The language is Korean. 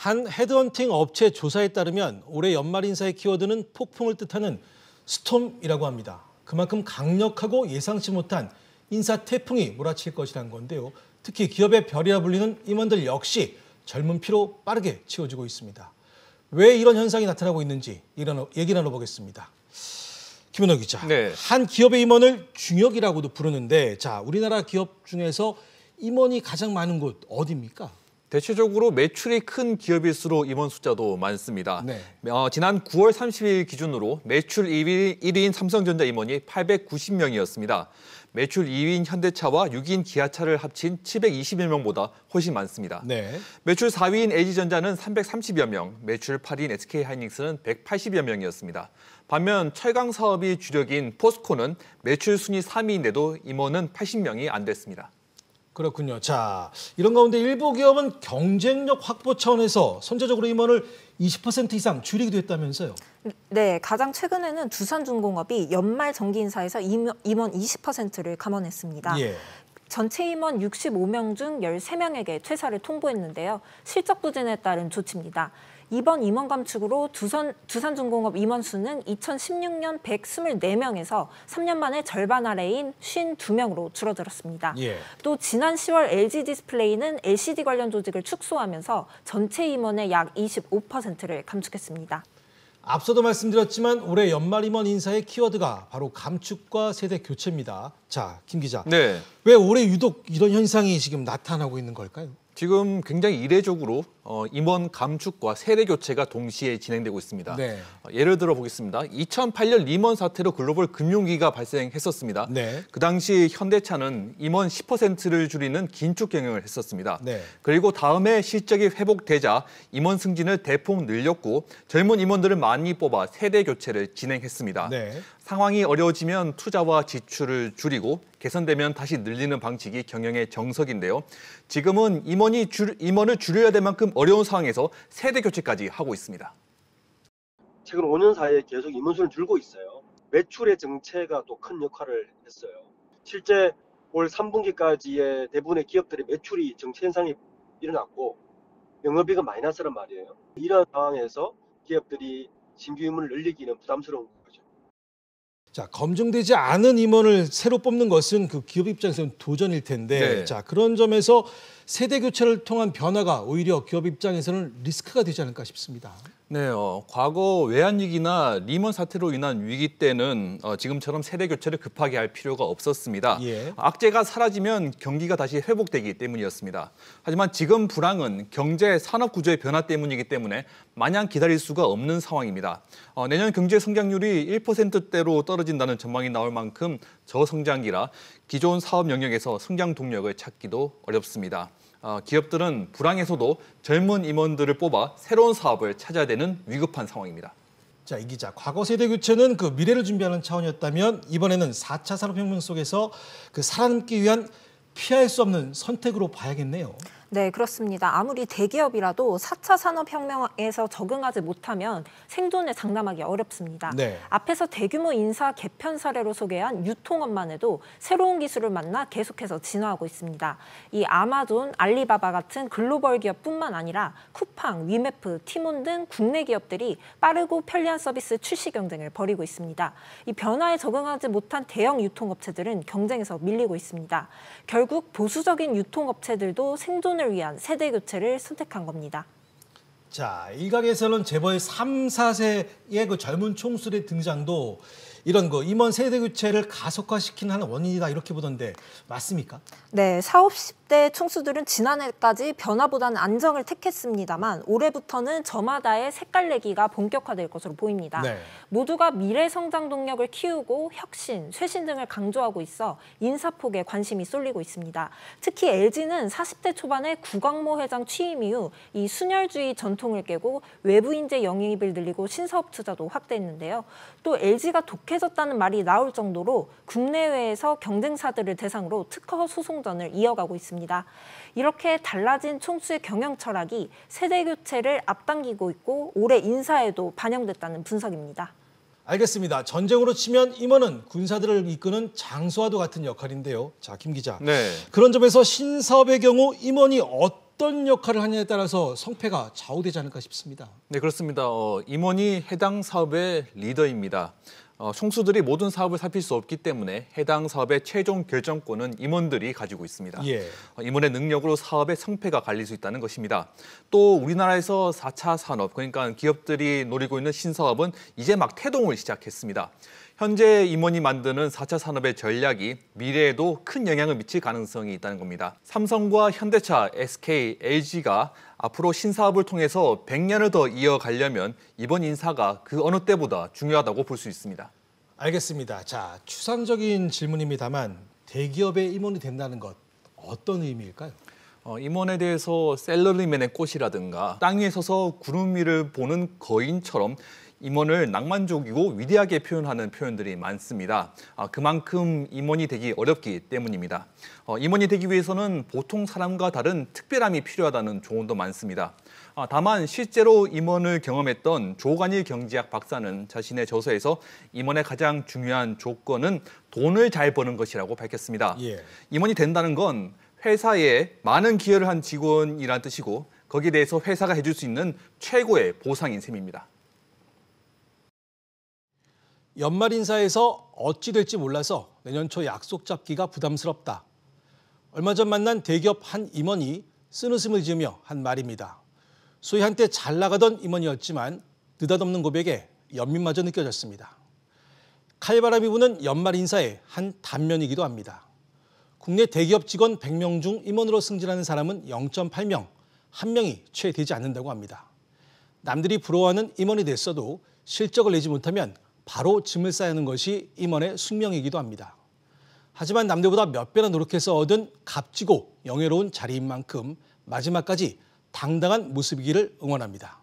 한 헤드헌팅 업체 조사에 따르면 올해 연말 인사의 키워드는 폭풍을 뜻하는 스톰이라고 합니다. 그만큼 강력하고 예상치 못한 인사 태풍이 몰아칠 것이라는 건데요. 특히 기업의 별이라 불리는 임원들 역시 젊은 피로 빠르게 치워지고 있습니다. 왜 이런 현상이 나타나고 있는지 얘기 나눠보겠습니다. 김은호 기자, 네. 한 기업의 임원을 중역이라고도 부르는데 자 우리나라 기업 중에서 임원이 가장 많은 곳 어디입니까? 대체적으로 매출이 큰 기업일수록 임원 숫자도 많습니다. 네. 어, 지난 9월 30일 기준으로 매출 1위, 1위인 삼성전자 임원이 890명이었습니다. 매출 2위인 현대차와 6위인 기아차를 합친 7 2 1여 명보다 훨씬 많습니다. 네. 매출 4위인 LG전자는 330여 명, 매출 8위인 SK하이닉스는 180여 명이었습니다. 반면 철강 사업이 주력인 포스코는 매출 순위 3위인데도 임원은 80명이 안 됐습니다. 그렇군요. 자, 이런 가운데 일부 기업은 경쟁력 확보 차원에서 선제적으로 임원을 20% 이상 줄이기도 했다면서요? 네, 가장 최근에는 두산중공업이 연말 정기 인사에서 임원 20%를 감원했습니다. 예. 전체 임원 65명 중 13명에게 퇴사를 통보했는데요. 실적 부진에 따른 조치입니다. 이번 임원 감축으로 두산, 두산중공업 임원 수는 2016년 124명에서 3년 만에 절반 아래인 52명으로 줄어들었습니다. 예. 또 지난 10월 LG 디스플레이는 LCD 관련 조직을 축소하면서 전체 임원의 약 25%를 감축했습니다. 앞서도 말씀드렸지만 올해 연말 임원 인사의 키워드가 바로 감축과 세대 교체입니다. 자, 김 기자. 네. 왜 올해 유독 이런 현상이 지금 나타나고 있는 걸까요? 지금 굉장히 이례적으로 어, 임원 감축과 세대 교체가 동시에 진행되고 있습니다. 네. 어, 예를 들어 보겠습니다. 2008년 리먼 사태로 글로벌 금융위기가 발생했었습니다. 네. 그 당시 현대차는 임원 10%를 줄이는 긴축 경영을 했었습니다. 네. 그리고 다음에 실적이 회복되자 임원 승진을 대폭 늘렸고 젊은 임원들을 많이 뽑아 세대 교체를 진행했습니다. 네. 상황이 어려워지면 투자와 지출을 줄이고 개선되면 다시 늘리는 방식이 경영의 정석인데요. 지금은 임원이 줄, 임원을 줄여야 될 만큼 만큼 어려운 상황에서 세대 교체까지 하고 있습니다. 최근 5년 사이에 계속 인원수는 줄고 있어요. 매출의 정체가 또 큰 역할을 했어요. 실제 올 3분기까지의 대부분의 기업들의 매출이 정체 현상이 일어났고 영업이익은 마이너스란 말이에요. 이런 상황에서 기업들이 신규 임원을 늘리기는 부담스러운 거죠. 자 검증되지 않은 임원을 새로 뽑는 것은 그 기업 입장에서는 도전일 텐데 네. 자 그런 점에서 세대 교체를 통한 변화가 오히려 기업 입장에서는 리스크가 되지 않을까 싶습니다. 네, 어, 과거 외환위기나 리먼 사태로 인한 위기 때는 어, 지금처럼 세대 교체를 급하게 할 필요가 없었습니다. 예. 악재가 사라지면 경기가 다시 회복되기 때문이었습니다. 하지만 지금 불황은 경제 산업 구조의 변화 때문이기 때문에 마냥 기다릴 수가 없는 상황입니다. 어, 내년 경제 성장률이 1%대로 떨어진다는 전망이 나올 만큼 저성장기라 기존 사업 영역에서 성장 동력을 찾기도 어렵습니다. 어, 기업들은 불황에서도 젊은 임원들을 뽑아 새로운 사업을 찾아야 되는 위급한 상황입니다. 자, 이 기자. 과거 세대 교체는 그 미래를 준비하는 차원이었다면 이번에는 4차 산업혁명 속에서 그 살아남기 위한 피할 수 없는 선택으로 봐야겠네요. 네, 그렇습니다. 아무리 대기업이라도 4차 산업혁명에서 적응하지 못하면 생존에 장담하기 어렵습니다. 네. 앞에서 대규모 인사 개편 사례로 소개한 유통업만 해도 새로운 기술을 만나 계속해서 진화하고 있습니다. 이 아마존, 알리바바 같은 글로벌 기업뿐만 아니라 쿠팡, 위메프, 티몬 등 국내 기업들이 빠르고 편리한 서비스 출시 경쟁을 벌이고 있습니다. 이 변화에 적응하지 못한 대형 유통업체들은 경쟁에서 밀리고 있습니다. 결국 보수적인 유통업체들도 생존 청을 위한 세대 교체를 선택한 겁니다. 자, 일각에서는 재벌 3, 4세의 그 젊은 총수의 등장도 이런 거 임원 세대 교체를 가속화시킨한 원인이다 이렇게 보던데 맞습니까? 네, 40, 10대 총수들은 지난해까지 변화보다는 안정을 택했습니다만 올해부터는 저마다의 색깔 내기가 본격화될 것으로 보입니다. 네. 모두가 미래 성장 동력을 키우고 혁신, 쇄신 등을 강조하고 있어 인사폭에 관심이 쏠리고 있습니다. 특히 LG는 40대 초반에 구광모 회장 취임 이후 이 순혈주의 전통을 깨고 외부 인재 영입을 늘리고 신사업 투자도 확대했는데요. 또 LG가 독 익해졌다는 말이 나올 정도로 국내외에서 경쟁사들을 대상으로 특허 소송전을 이어가고 있습니다. 이렇게 달라진 총수의 경영 철학이 세대 교체를 앞당기고 있고 올해 인사에도 반영됐다는 분석입니다. 알겠습니다. 전쟁으로 치면 임원은 군사들을 이끄는 장수와도 같은 역할인데요. 자, 김 기자. 네. 그런 점에서 신사업의 경우 임원이 어떤 역할을 하냐에 따라서 성패가 좌우되지 않을까 싶습니다. 네, 그렇습니다. 어, 임원이 해당 사업의 리더입니다. 어, 총수들이 모든 사업을 살필 수 없기 때문에 해당 사업의 최종 결정권은 임원들이 가지고 있습니다. 예. 어, 임원의 능력으로 사업의 성패가 갈릴 수 있다는 것입니다. 또 우리나라에서 4차 산업, 그러니까 기업들이 노리고 있는 신사업은 이제 막 태동을 시작했습니다. 현재 임원이 만드는 4차 산업의 전략이 미래에도 큰 영향을 미칠 가능성이 있다는 겁니다. 삼성과 현대차, SK, LG가 앞으로 신사업을 통해서 100년을 더 이어가려면 이번 인사가 그 어느 때보다 중요하다고 볼 수 있습니다. 알겠습니다. 자, 추상적인 질문입니다만 대기업의 임원이 된다는 것 어떤 의미일까요? 어, 임원에 대해서 셀러리맨의 꽃이라든가 땅 위에 서서 구름 위를 보는 거인처럼 임원을 낭만적이고 위대하게 표현하는 표현들이 많습니다. 아, 그만큼 임원이 되기 어렵기 때문입니다. 어, 임원이 되기 위해서는 보통 사람과 다른 특별함이 필요하다는 조언도 많습니다. 아, 다만 실제로 임원을 경험했던 조관일 경제학 박사는 자신의 저서에서 임원의 가장 중요한 조건은 돈을 잘 버는 것이라고 밝혔습니다. 예. 임원이 된다는 건 회사에 많은 기여를 한 직원이란 뜻이고 거기에 대해서 회사가 해줄 수 있는 최고의 보상인 셈입니다. 연말 인사에서 어찌 될지 몰라서 내년 초 약속 잡기가 부담스럽다. 얼마 전 만난 대기업 한 임원이 쓴웃음을 지으며 한 말입니다. 소위 한때 잘 나가던 임원이었지만 느닷없는 고백에 연민마저 느껴졌습니다. 칼바람이 부는 연말 인사의 한 단면이기도 합니다. 국내 대기업 직원 100명 중 임원으로 승진하는 사람은 0.8명, 한 명이 채 되지 않는다고 합니다. 남들이 부러워하는 임원이 됐어도 실적을 내지 못하면 바로 짐을 싸는 것이 임원의 숙명이기도 합니다. 하지만 남들보다 몇 배나 노력해서 얻은 값지고 영예로운 자리인 만큼 마지막까지 당당한 모습이기를 응원합니다.